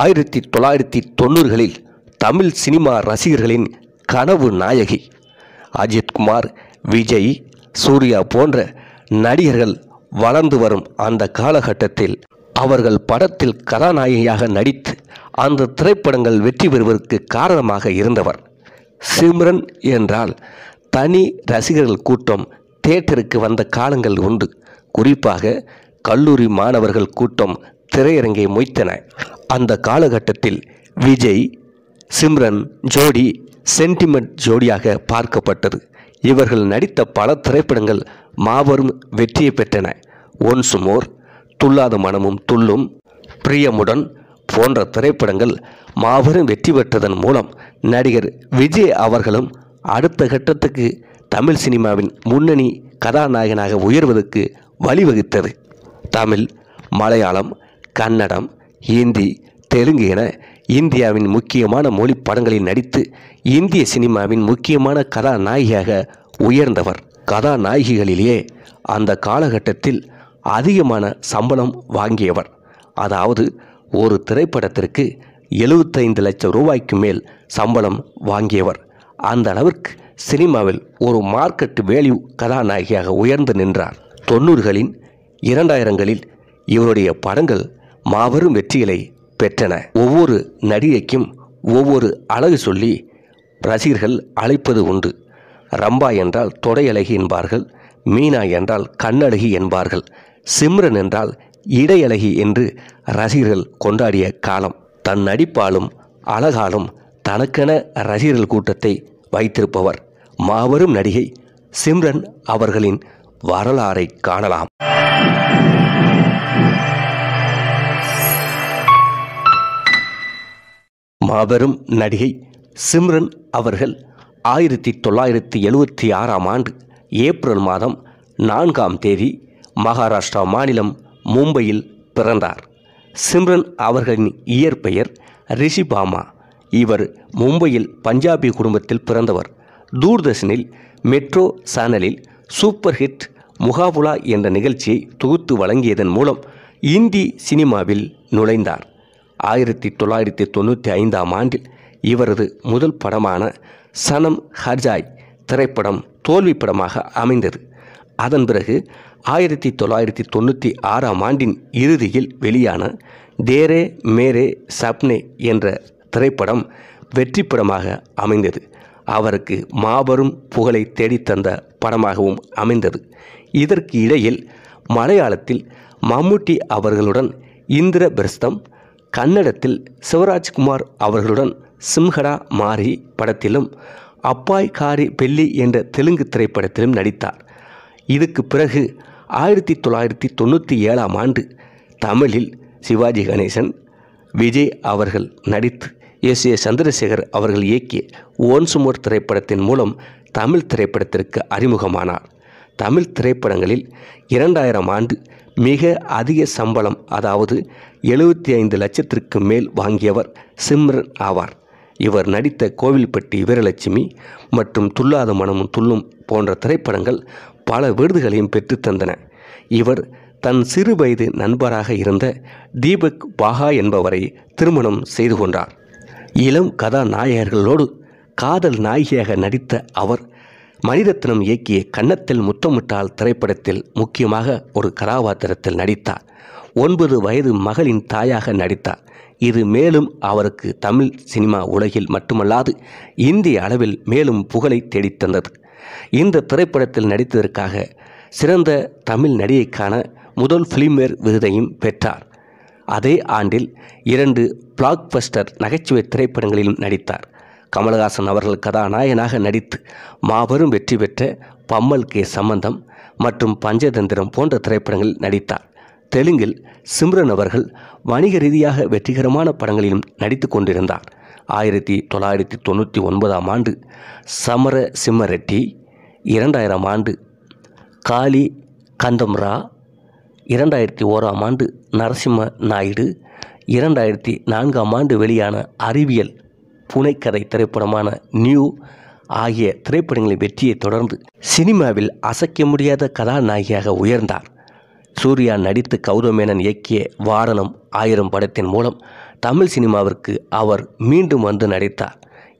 ஆயிரத்தி தொள்ளாயிரத்தி தொண்ணூறுகளில் தமிழ் சினிமா ரசிகர்களின் கனவு நாயகி அஜித்குமார் விஜய் சூர்யா போன்ற நடிகர்கள் வளர்ந்து வரும் அந்த காலகட்டத்தில் அவர்கள் படத்தில் கதாநாயகியாக நடித்து அந்த திரைப்படங்கள் வெற்றி பெறுவதற்கு காரணமாக இருந்தவர் சிம்ரன் என்றால் தனி ரசிகர்கள் கூட்டம் தேட்டருக்கு வந்த காலங்கள் உண்டு குறிப்பாக கல்லூரி மாணவர்கள் கூட்டம் திரையரங்கை மொய்த்தன அந்த காலகட்டத்தில் விஜய் சிம்ரன் ஜோடி சென்டிமெண்ட் ஜோடியாக பார்க்கப்பட்டது இவர்கள் நடித்த பல திரைப்படங்கள் மாபெரும் வெற்றியை பெற்றன ஒன்ஸ் மோர் துல்லாத மனமும் துள்ளும் பிரியமுடன் போன்ற திரைப்படங்கள் மாபெரும் வெற்றி பெற்றதன் மூலம் நடிகர் விஜய் அவர்களும் அடுத்த கட்டத்துக்கு தமிழ் சினிமாவின் முன்னணி கதாநாயகனாக உயர்வதற்கு வழிவகுத்தது தமிழ் மலையாளம் கன்னடம் ஹிந்தி தெலுங்கு என இந்தியாவின் முக்கியமான மொழி படங்களில் நடித்து இந்திய சினிமாவின் முக்கியமான கதாநாயகியாக உயர்ந்தவர் கதாநாயகிகளிலேயே அந்த காலகட்டத்தில் அதிகமான சம்பளம் வாங்கியவர் அதாவது ஒரு திரைப்படத்திற்கு எழுபத்தைந்து லட்சம் ரூபாய்க்கு மேல் சம்பளம் வாங்கியவர் அந்த அளவிற்கு சினிமாவில் ஒரு மார்க்கெட் வேல்யூ கதாநாயகியாக உயர்ந்து நின்றார் தொண்ணூறுகளின் இரண்டாயிரங்களில் இவருடைய படங்கள் மாபெரும் வெற்றிகளை பெற்றன ஒவ்வொரு நடிகைக்கும் ஒவ்வொரு அழகு சொல்லி ரசிகர்கள் அழைப்பது உண்டு ரம்பா என்றால் தொடையழகி என்பார்கள் மீனா என்றால் கண்ணழகி என்பார்கள் சிம்ரன் என்றால் இடையழகி என்று ரசிகர்கள் கொண்டாடிய காலம் தன் நடிப்பாலும் அழகாலும் தனக்கென ரசிகர்கள் கூட்டத்தை வைத்திருப்பவர் மாபெரும் நடிகை சிம்ரன் அவர்களின் வரலாறை காணலாம் மாபெரும் நடிகை சிம்ரன் அவர்கள் ஆயிரத்தி தொள்ளாயிரத்தி எழுபத்தி ஆறாம் ஆண்டு ஏப்ரல் மாதம் நான்காம் தேதி மகாராஷ்டிரா மாநிலம் மும்பையில் பிறந்தார் சிம்ரன் அவர்களின் இயற்பெயர் ரிஷிபாமா இவர் மும்பையில் பஞ்சாபி குடும்பத்தில் பிறந்தவர் தூர்தர்ஷனில் மெட்ரோ சேனலில் சூப்பர் ஹிட் முகாபுலா என்ற நிகழ்ச்சியை தொகுத்து வழங்கியதன் மூலம் இந்தி சினிமாவில் நுழைந்தார் ஆயிரத்தி தொள்ளாயிரத்தி தொண்ணூற்றி ஐந்தாம் ஆண்டில் இவரது முதல் படமான சனம் ஹர்ஜாய் திரைப்படம் தோல்வி படமாக அமைந்தது அதன் பிறகு ஆயிரத்தி தொள்ளாயிரத்தி தொண்ணூற்றி ஆறாம் ஆண்டின் இறுதியில் வெளியான தேரே மேரே சப்னே என்ற திரைப்படம் வெற்றி படமாக அமைந்தது அவருக்கு மாபெரும் புகழை தேடித்தந்த படமாகவும் அமைந்தது இதற்கு இடையில் மலையாளத்தில் மம்முட்டி அவர்களுடன் இந்திர பிரஸ்தம் கன்னடத்தில் சிவராஜ்குமார் அவர்களுடன் சிம்ஹடா மாரி படத்திலும் அப்பாய் காரி பெல்லி என்ற தெலுங்கு திரைப்படத்திலும் நடித்தார் இதுக்கு பிறகு ஆயிரத்தி தொள்ளாயிரத்தி தொண்ணூற்றி ஏழாம் ஆண்டு தமிழில் சிவாஜி கணேசன் விஜய் அவர்கள் நடித்து எஸ் ஏ சந்திரசேகர் அவர்கள் இயக்கிய ஓன்சுமோர் திரைப்படத்தின் மூலம் தமிழ் திரைப்படத்திற்கு அறிமுகமானார் தமிழ் திரைப்படங்களில் இரண்டாயிரம் ஆண்டு மிக அதிக சம்பளம் அதாவது எழுபத்தி ஐந்து லட்சத்திற்கு மேல் வாங்கியவர் சிம்ரன் ஆவார் இவர் நடித்த கோவில்பட்டி வீரலட்சுமி மற்றும் துல்லாத மனமும் துள்ளும் போன்ற திரைப்படங்கள் பல விருதுகளையும் பெற்றுத்தந்தன இவர் தன் சிறு வயது நண்பராக இருந்த தீபக் பாகா என்பவரை திருமணம் செய்து கொண்டார் இளம் கதாநாயகர்களோடு காதல் நாயகியாக நடித்த அவர் மணிரத்னம் இயக்கிய கன்னத்தில் முத்தமிட்டால் திரைப்படத்தில் முக்கியமாக ஒரு கதாபாத்திரத்தில் நடித்தார் ஒன்பது வயது மகளின் தாயாக நடித்தார் இது மேலும் அவருக்கு தமிழ் சினிமா உலகில் மட்டுமல்லாது இந்திய அளவில் மேலும் புகழை தேடித்தந்தது இந்த திரைப்படத்தில் நடித்ததற்காக சிறந்த தமிழ் நடிகைக்கான முதல் ஃபிலிம்வேர் விருதையும் பெற்றார் அதே ஆண்டில் இரண்டு பிளாக்பஸ்டர் நகைச்சுவை திரைப்படங்களிலும் நடித்தார் கமலஹாசன் அவர்கள் கதாநாயகனாக நடித்து மாபெரும் வெற்றி பெற்ற பம்மல் கே சம்பந்தம் மற்றும் பஞ்சதந்திரம் போன்ற திரைப்படங்களில் நடித்தார் தெலுங்கில் சிம்ரன் அவர்கள் வணிக ரீதியாக வெற்றிகரமான படங்களிலும் நடித்து கொண்டிருந்தார் ஆயிரத்தி தொள்ளாயிரத்தி தொண்ணூற்றி ஒன்பதாம் ஆண்டு சமர சிம்மரெட்டி இரண்டாயிரம் ஆண்டு காளி கந்தம்ரா இரண்டாயிரத்தி ஓராம் ஆண்டு நரசிம்ம நாயுடு இரண்டாயிரத்தி நான்காம் ஆண்டு வெளியான அறிவியல் புனைக்கதை திரைப்படமான நியூ ஆகிய திரைப்படங்களின் வெற்றியை தொடர்ந்து சினிமாவில் அசைக்க முடியாத கதாநாயகியாக உயர்ந்தார் சூர்யா நடித்து கௌதமேனன் இயக்கிய வாரணம் ஆயிரம் படத்தின் மூலம் தமிழ் சினிமாவிற்கு அவர் மீண்டும் வந்து நடித்தார்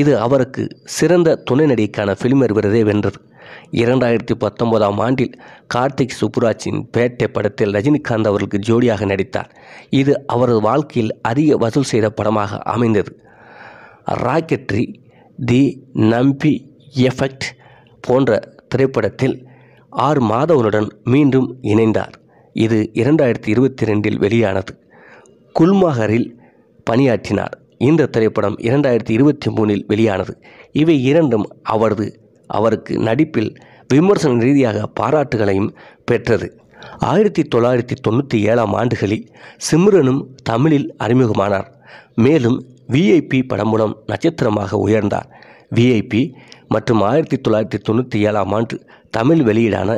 இது அவருக்கு சிறந்த துணை நடிகைக்கான ஃபிலிமர் விருதை வென்றது இரண்டாயிரத்தி பத்தொன்பதாம் ஆண்டில் கார்த்திக் சுப்புராஜின் பேட்டை படத்தில் ரஜினிகாந்த் அவர்களுக்கு ஜோடியாக நடித்தார் இது அவரது வாழ்க்கையில் அதிக வசூல் செய்த படமாக அமைந்தது ராக்கெட்ரி தி நம்பி எஃபெக்ட் போன்ற திரைப்படத்தில் ஆர் மாதவனுடன் மீண்டும் இணைந்தார் இது இரண்டாயிரத்தி இருபத்தி ரெண்டில் வெளியானது குல்மஹரில் பணியாற்றினார் இந்த திரைப்படம் இரண்டாயிரத்தி இருபத்தி மூணில் வெளியானது இவை இரண்டும் அவரது அவருக்கு நடிப்பில் விமர்சன ரீதியாக பாராட்டுகளையும் பெற்றது ஆயிரத்தி தொள்ளாயிரத்தி தொண்ணூற்றி ஏழாம் ஆண்டுகளில் சிம்ரனும் தமிழில் அறிமுகமானார் மேலும் விஐபி படம் மூலம் நட்சத்திரமாக உயர்ந்தார் விஐபி மற்றும் ஆயிரத்தி தொள்ளாயிரத்தி தொண்ணூற்றி ஏழாம் ஆண்டு தமிழ் வெளியீடான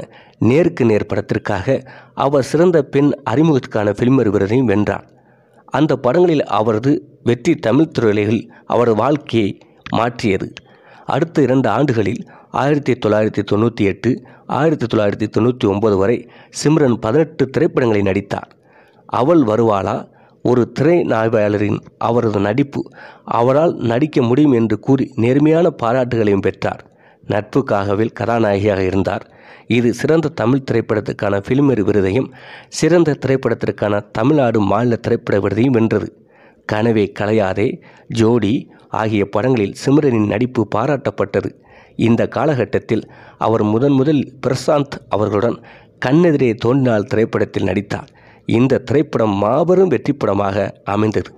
நேருக்கு நேர் படத்திற்காக அவர் சிறந்த பெண் அறிமுகத்துக்கான பிலிமர் விருதையும் வென்றார் அந்த படங்களில் அவரது வெற்றி தமிழ் திரையுலகில் அவரது வாழ்க்கையை மாற்றியது அடுத்த இரண்டு ஆண்டுகளில் ஆயிரத்தி தொள்ளாயிரத்தி தொண்ணூற்றி எட்டு ஆயிரத்தி தொள்ளாயிரத்தி தொண்ணூற்றி ஒன்பது வரை சிம்ரன் பதினெட்டு திரைப்படங்களில் நடித்தார் அவள் வருவாளா ஒரு திரை நாய்வாளரின் அவரது நடிப்பு அவரால் நடிக்க முடியும் என்று கூறி நேர்மையான பாராட்டுகளையும் பெற்றார் நட்புக்காகவில் கதாநாயகியாக இருந்தார் இது சிறந்த தமிழ் திரைப்படத்துக்கான ஃபிலிமேர் விருதையும் சிறந்த திரைப்படத்திற்கான தமிழ்நாடு மாநில திரைப்பட விருதையும் வென்றது கனவே கலையாதே ஜோடி ஆகிய படங்களில் சிம்ரனின் நடிப்பு பாராட்டப்பட்டது இந்த காலகட்டத்தில் அவர் முதன் முதல் பிரசாந்த் அவர்களுடன் கண்ணெதிரே தோன்றினால் திரைப்படத்தில் நடித்தார் இந்த திரைப்படம் மாபெரும் வெற்றி படமாக அமைந்தது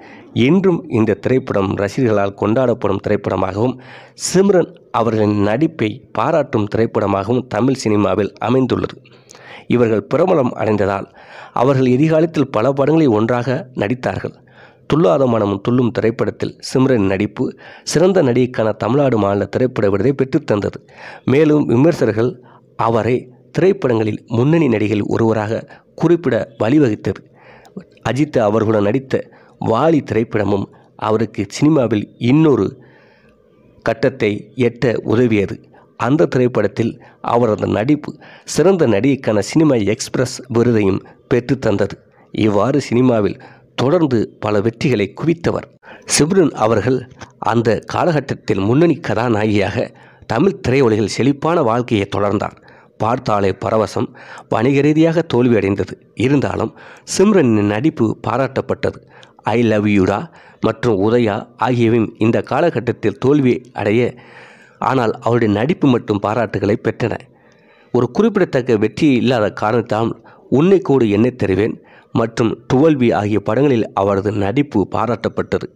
இன்றும் இந்த திரைப்படம் ரசிகர்களால் கொண்டாடப்படும் திரைப்படமாகவும் சிம்ரன் அவர்களின் நடிப்பை பாராட்டும் திரைப்படமாகவும் தமிழ் சினிமாவில் அமைந்துள்ளது இவர்கள் பிரபலம் அடைந்ததால் அவர்கள் எதிர்காலத்தில் பல படங்களில் ஒன்றாக நடித்தார்கள் துல்லாத மனமும் துள்ளும் திரைப்படத்தில் சிம்ரன் நடிப்பு சிறந்த நடிகைக்கான தமிழ்நாடு மாநில திரைப்பட விருதை பெற்றுத்தந்தது மேலும் விமர்சகர்கள் அவரை திரைப்படங்களில் முன்னணி நடிகைகள் ஒருவராக குறிப்பிட வழிவகுத்தது அஜித் அவர்களுடன் நடித்த வாலி திரைப்படமும் அவருக்கு சினிமாவில் இன்னொரு கட்டத்தை எட்ட உதவியது அந்த திரைப்படத்தில் அவரது நடிப்பு சிறந்த நடிகைக்கான சினிமா எக்ஸ்பிரஸ் விருதையும் பெற்றுத்தந்தது இவ்வாறு சினிமாவில் தொடர்ந்து பல வெற்றிகளை குவித்தவர் சிம்ரன் அவர்கள் அந்த காலகட்டத்தில் முன்னணி கதாநாயகியாக தமிழ் திரையுலகில் செழிப்பான வாழ்க்கையை தொடர்ந்தார் பார்த்தாலே பரவசம் வணிக ரீதியாக தோல்வியடைந்தது இருந்தாலும் சிம்ரனின் நடிப்பு பாராட்டப்பட்டது ஐ லவ் யூடா மற்றும் உதயா ஆகியவையும் இந்த காலகட்டத்தில் தோல்வி அடைய ஆனால் அவருடைய நடிப்பு மற்றும் பாராட்டுகளை பெற்றன ஒரு குறிப்பிடத்தக்க வெற்றி இல்லாத காரணத்தால் உன்னை கூடு என்னை தருவேன் மற்றும் டுவல்வி ஆகிய படங்களில் அவரது நடிப்பு பாராட்டப்பட்டது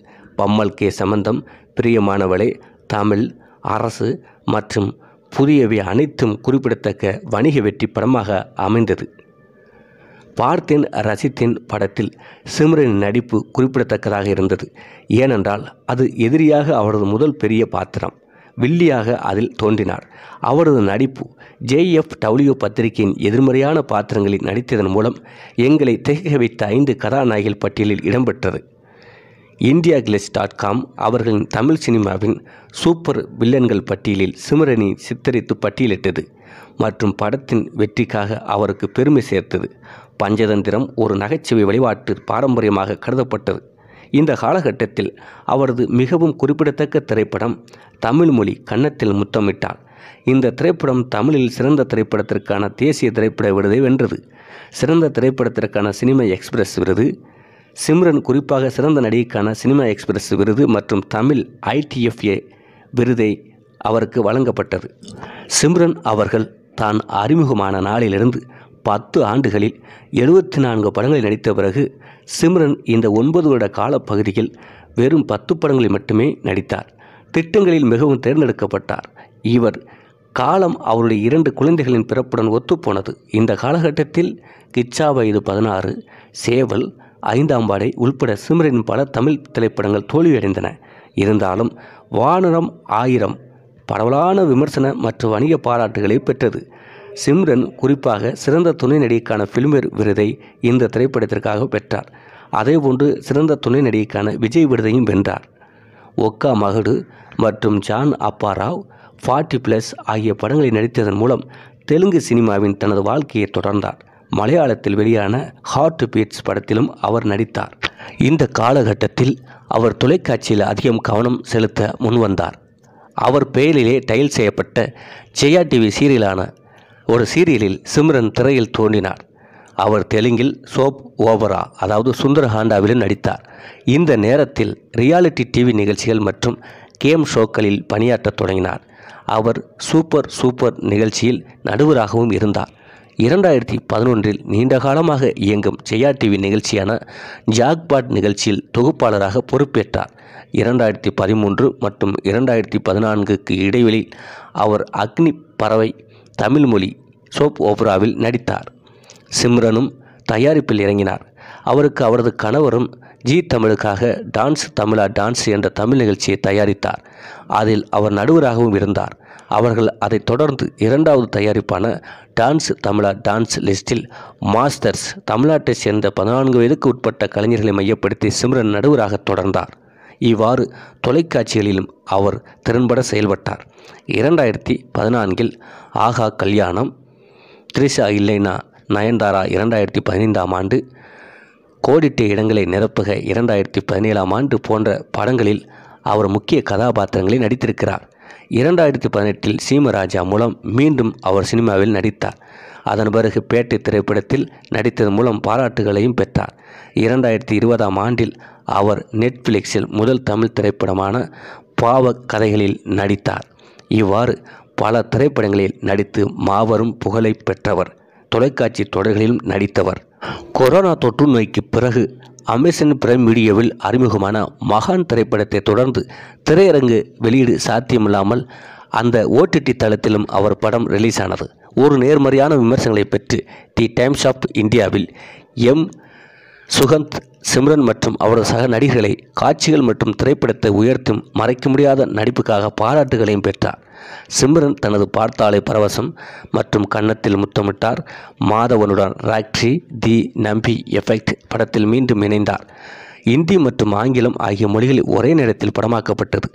பம்மல் கே சம்பந்தம் பிரியமானவளே தமிழ் அரசு மற்றும் புதியவை அனைத்தும் குறிப்பிடத்தக்க வணிக வெற்றி படமாக அமைந்தது பார்த்தேன் ரசித்தேன் படத்தில் சிம்ரனின் நடிப்பு குறிப்பிடத்தக்கதாக இருந்தது ஏனென்றால் அது எதிரியாக அவரது முதல் பெரிய பாத்திரம் வில்லியாக அதில் தோன்றினார் அவரது நடிப்பு ஜேஎஃப் டபிள்யூ பத்திரிகையின் எதிர்மறையான பாத்திரங்களில் நடித்ததன் மூலம் எங்களை திகை வைத்த ஐந்து கதாநாயகிகள் பட்டியலில் இடம்பெற்றது இந்தியா கிளஸ் டாட் காம் அவர்களின் தமிழ் சினிமாவின் சூப்பர் வில்லன்கள் பட்டியலில் சிமரனி சித்தரித்து பட்டியலிட்டது மற்றும் படத்தின் வெற்றிக்காக அவருக்கு பெருமை சேர்த்தது பஞ்சதந்திரம் ஒரு நகைச்சுவை வழிபாட்டு பாரம்பரியமாக கருதப்பட்டது இந்த காலகட்டத்தில் அவரது மிகவும் குறிப்பிடத்தக்க திரைப்படம் தமிழ் மொழி கன்னத்தில் முத்தமிட்டார் இந்த திரைப்படம் தமிழில் சிறந்த திரைப்படத்திற்கான தேசிய திரைப்பட விருதை வென்றது சிறந்த திரைப்படத்திற்கான சினிமா எக்ஸ்பிரஸ் விருது சிம்ரன் குறிப்பாக சிறந்த நடிகைக்கான சினிமா எக்ஸ்பிரஸ் விருது மற்றும் தமிழ் ஐடிஎஃப்ஏ விருதை அவருக்கு வழங்கப்பட்டது சிம்ரன் அவர்கள் தான் அறிமுகமான நாளிலிருந்து பத்து ஆண்டுகளில் எழுபத்தி நான்கு படங்களில் நடித்த பிறகு சிம்ரன் இந்த ஒன்பது வருட காலப்பகுதியில் வெறும் பத்து படங்களில் மட்டுமே நடித்தார் திட்டங்களில் மிகவும் தேர்ந்தெடுக்கப்பட்டார் இவர் காலம் அவருடைய இரண்டு குழந்தைகளின் பிறப்புடன் ஒத்துப்போனது இந்த காலகட்டத்தில் கிச்சா வயது பதினாறு சேவல் ஐந்தாம் வாடை உள்பட சிம்ரனின் பல தமிழ் திரைப்படங்கள் தோல்வியடைந்தன இருந்தாலும் வானரம் ஆயிரம் பரவலான விமர்சன மற்றும் வணிக பாராட்டுகளை பெற்றது சிம்ரன் குறிப்பாக சிறந்த துணை நடிகைக்கான ஃபிலிம்பேர் விருதை இந்த திரைப்படத்திற்காக பெற்றார் அதேபோன்று சிறந்த துணை நடிகைக்கான விஜய் விருதையும் வென்றார் ஒக்கா மகடு மற்றும் ஜான் அப்பா ராவ் ஃபார்ட்டி பிளஸ் ஆகிய படங்களில் நடித்ததன் மூலம் தெலுங்கு சினிமாவின் தனது வாழ்க்கையை தொடர்ந்தார் மலையாளத்தில் வெளியான ஹார்ட் பீட்ஸ் படத்திலும் அவர் நடித்தார் இந்த காலகட்டத்தில் அவர் தொலைக்காட்சியில் அதிகம் கவனம் செலுத்த முன்வந்தார் அவர் பெயரிலே டயல் செய்யப்பட்ட ஜெயா டிவி சீரியலான ஒரு சீரியலில் சிம்ரன் திரையில் தோன்றினார் அவர் தெலுங்கில் சோப் ஓபரா அதாவது சுந்தரகாண்டாவிலும் நடித்தார் இந்த நேரத்தில் ரியாலிட்டி டிவி நிகழ்ச்சிகள் மற்றும் கேம் ஷோக்களில் பணியாற்றத் தொடங்கினார் அவர் சூப்பர் சூப்பர் நிகழ்ச்சியில் நடுவராகவும் இருந்தார் இரண்டாயிரத்தி பதினொன்றில் நீண்ட காலமாக இயங்கும் ஜெயா டிவி நிகழ்ச்சியான ஜாக்பாட் நிகழ்ச்சியில் தொகுப்பாளராக பொறுப்பேற்றார் இரண்டாயிரத்தி பதிமூன்று மற்றும் இரண்டாயிரத்தி பதினான்குக்கு இடைவெளியில் அவர் அக்னி பறவை தமிழ் மொழி சோப் ஓப்ராவில் நடித்தார் சிம்ரனும் தயாரிப்பில் இறங்கினார் அவருக்கு அவரது கணவரும் ஜி தமிழுக்காக டான்ஸ் தமிழா டான்ஸ் என்ற தமிழ் நிகழ்ச்சியை தயாரித்தார் அதில் அவர் நடுவராகவும் இருந்தார் அவர்கள் அதை தொடர்ந்து இரண்டாவது தயாரிப்பான டான்ஸ் தமிழா டான்ஸ் லிஸ்டில் மாஸ்டர்ஸ் தமிழ்நாட்டை சேர்ந்த பதினான்கு வயதுக்கு உட்பட்ட கலைஞர்களை மையப்படுத்தி சிம்ரன் நடுவராக தொடர்ந்தார் இவ்வாறு தொலைக்காட்சிகளிலும் அவர் திறன்பட செயல்பட்டார் இரண்டாயிரத்தி பதினான்கில் ஆகா கல்யாணம் த்ரிஷா இல்லைனா நயன்தாரா இரண்டாயிரத்தி பதினைந்தாம் ஆண்டு கோடிட்ட இடங்களை நிரப்புக இரண்டாயிரத்தி பதினேழாம் ஆண்டு போன்ற படங்களில் அவர் முக்கிய கதாபாத்திரங்களில் நடித்திருக்கிறார் இரண்டாயிரத்தி பதினெட்டில் சீமராஜா மூலம் மீண்டும் அவர் சினிமாவில் நடித்தார் அதன் பிறகு பேட்டை திரைப்படத்தில் நடித்தது மூலம் பாராட்டுகளையும் பெற்றார் இரண்டாயிரத்தி இருபதாம் ஆண்டில் அவர் நெட்ஃப்ளிக்ஸில் முதல் தமிழ் திரைப்படமான பாவ கதைகளில் நடித்தார் இவ்வாறு பல திரைப்படங்களில் நடித்து மாபெரும் புகழை பெற்றவர் தொலைக்காட்சி தொடர்களிலும் நடித்தவர் கொரோனா தொற்று நோய்க்கு பிறகு அமேசன் பிரைம் மீடியாவில் அறிமுகமான மகான் திரைப்படத்தை தொடர்ந்து திரையரங்கு வெளியீடு சாத்தியமில்லாமல் அந்த ஓடிடி தளத்திலும் அவர் படம் ரிலீஸ் ஆனது ஒரு நேர்மறையான விமர்சனங்களை பெற்று தி டைம்ஸ் ஆஃப் இந்தியாவில் எம் சுகந்த் சிம்ரன் மற்றும் அவரது சக நடிகர்களை காட்சிகள் மற்றும் திரைப்படத்தை உயர்த்தும் மறைக்க முடியாத நடிப்புக்காக பாராட்டுகளையும் பெற்றார் சிம்ரன் தனது பார்த்தாலை பரவசம் மற்றும் கன்னத்தில் முத்தமிட்டார் மாதவனுடன் ராக்ட்ரி தி நம்பி எஃபெக்ட் படத்தில் மீண்டும் இணைந்தார் இந்தி மற்றும் ஆங்கிலம் ஆகிய மொழிகளில் ஒரே நேரத்தில் படமாக்கப்பட்டது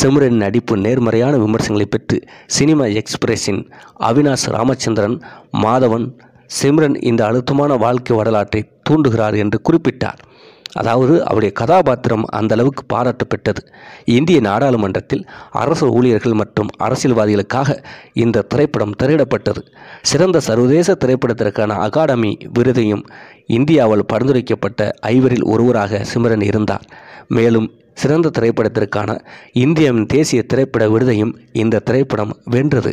சிம்ரன் நடிப்பு நேர்மறையான விமர்சனங்களை பெற்று சினிமா எக்ஸ்பிரஸின் அவினாஷ் ராமச்சந்திரன் மாதவன் சிம்ரன் இந்த அழுத்தமான வாழ்க்கை வரலாற்றை தூண்டுகிறார் என்று குறிப்பிட்டார் அதாவது அவருடைய கதாபாத்திரம் அந்த அளவுக்கு பாராட்டு பெற்றது இந்திய நாடாளுமன்றத்தில் அரசு ஊழியர்கள் மற்றும் அரசியல்வாதிகளுக்காக இந்த திரைப்படம் திரையிடப்பட்டது சிறந்த சர்வதேச திரைப்படத்திற்கான அகாடமி விருதையும் இந்தியாவால் பரிந்துரைக்கப்பட்ட ஐவரில் ஒருவராக சிமரன் இருந்தார் மேலும் சிறந்த திரைப்படத்திற்கான இந்தியாவின் தேசிய திரைப்பட விருதையும் இந்த திரைப்படம் வென்றது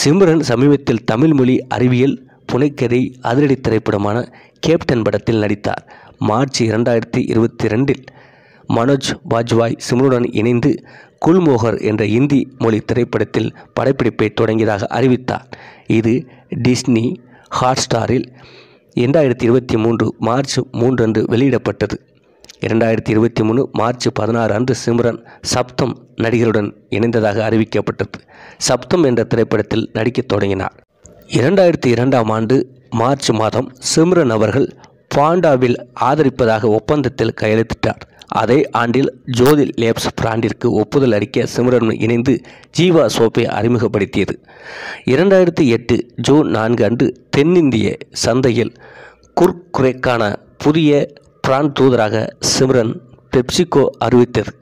சிம்ரன் சமீபத்தில் தமிழ் மொழி அறிவியல் புனைக்கதை அதிரடி திரைப்படமான கேப்டன் படத்தில் நடித்தார் மார்ச் இரண்டாயிரத்தி இருபத்தி ரெண்டில் மனோஜ் வாஜ்பாய் சிம்ருடன் இணைந்து குல்மோகர் என்ற இந்தி மொழி திரைப்படத்தில் படப்பிடிப்பை தொடங்கியதாக அறிவித்தார் இது டிஸ்னி ஹாட்ஸ்டாரில் இரண்டாயிரத்தி இருபத்தி மூன்று மார்ச் மூன்று அன்று வெளியிடப்பட்டது இரண்டாயிரத்தி இருபத்தி மூணு மார்ச் பதினாறு அன்று சிம்ரன் சப்தம் நடிகருடன் இணைந்ததாக அறிவிக்கப்பட்டது சப்தம் என்ற திரைப்படத்தில் நடிக்கத் தொடங்கினார் இரண்டாயிரத்தி இரண்டாம் ஆண்டு மார்ச் மாதம் சிம்ரன் அவர்கள் பாண்டாவில் ஆதரிப்பதாக ஒப்பந்தத்தில் கையெழுத்திட்டார் அதே ஆண்டில் ஜோதி லேப்ஸ் பிராண்டிற்கு ஒப்புதல் அளிக்க சிம்ரன் இணைந்து ஜீவா சோப்பை அறிமுகப்படுத்தியது இரண்டாயிரத்தி எட்டு ஜூன் நான்கு அன்று தென்னிந்திய சந்தையில் குர்குரேக்கான புதிய பிரான் தூதராக சிம்ரன் பெப்சிகோ அறிவித்தது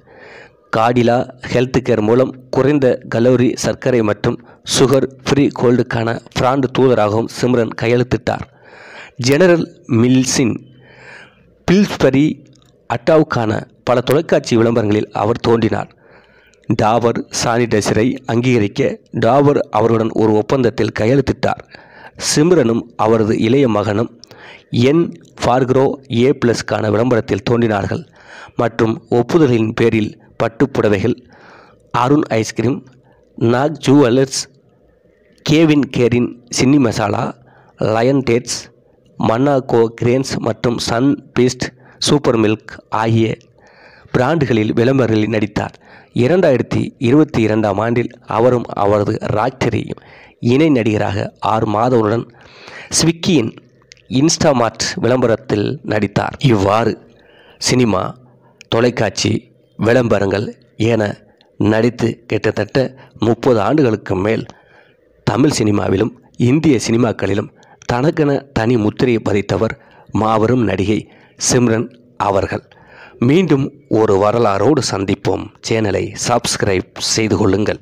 காடிலா ஹெல்த் கேர் மூலம் குறைந்த கலோரி சர்க்கரை மற்றும் சுகர் ஃப்ரீ கோல்டுக்கான பிராண்டு தூதராகவும் சிம்ரன் கையெழுத்திட்டார் ஜெனரல் மில்சின் பில்ஸ்பரி அட்டாவுக்கான பல தொலைக்காட்சி விளம்பரங்களில் அவர் தோன்றினார் டாவர் சானிடைசரை அங்கீகரிக்க டாவர் அவருடன் ஒரு ஒப்பந்தத்தில் கையெழுத்திட்டார் சிம்ரனும் அவரது இளைய மகனும் என் ஃபார்க்ரோ ஏ பிளஸ்க்கான விளம்பரத்தில் தோன்றினார்கள் மற்றும் ஒப்புதலின் பேரில் பட்டுப்புடவைகள் அருண் ஐஸ்கிரீம் நாக் ஜூவலர்ஸ் கேவின் கேரின் சின்னி மசாலா லயன் டேட்ஸ் மன்னாகோ கிரேன்ஸ் மற்றும் சன் பீஸ்ட் சூப்பர் மில்க் ஆகிய பிராண்டுகளில் விளம்பரங்களில் நடித்தார் இரண்டாயிரத்தி இருபத்தி இரண்டாம் ஆண்டில் அவரும் அவரது ராக்டரியும் இணை நடிகராக ஆறு மாதங்களுடன் ஸ்விக்கியின் இன்ஸ்டாமார்ட் விளம்பரத்தில் நடித்தார் இவ்வாறு சினிமா தொலைக்காட்சி விளம்பரங்கள் என நடித்து கிட்டத்தட்ட முப்பது ஆண்டுகளுக்கு மேல் தமிழ் சினிமாவிலும் இந்திய சினிமாக்களிலும் தனக்கென தனி முத்திரையை பதித்தவர் மாபெரும் நடிகை சிம்ரன் அவர்கள் மீண்டும் ஒரு வரலாறோடு சந்திப்போம் சேனலை சப்ஸ்கிரைப் செய்து கொள்ளுங்கள்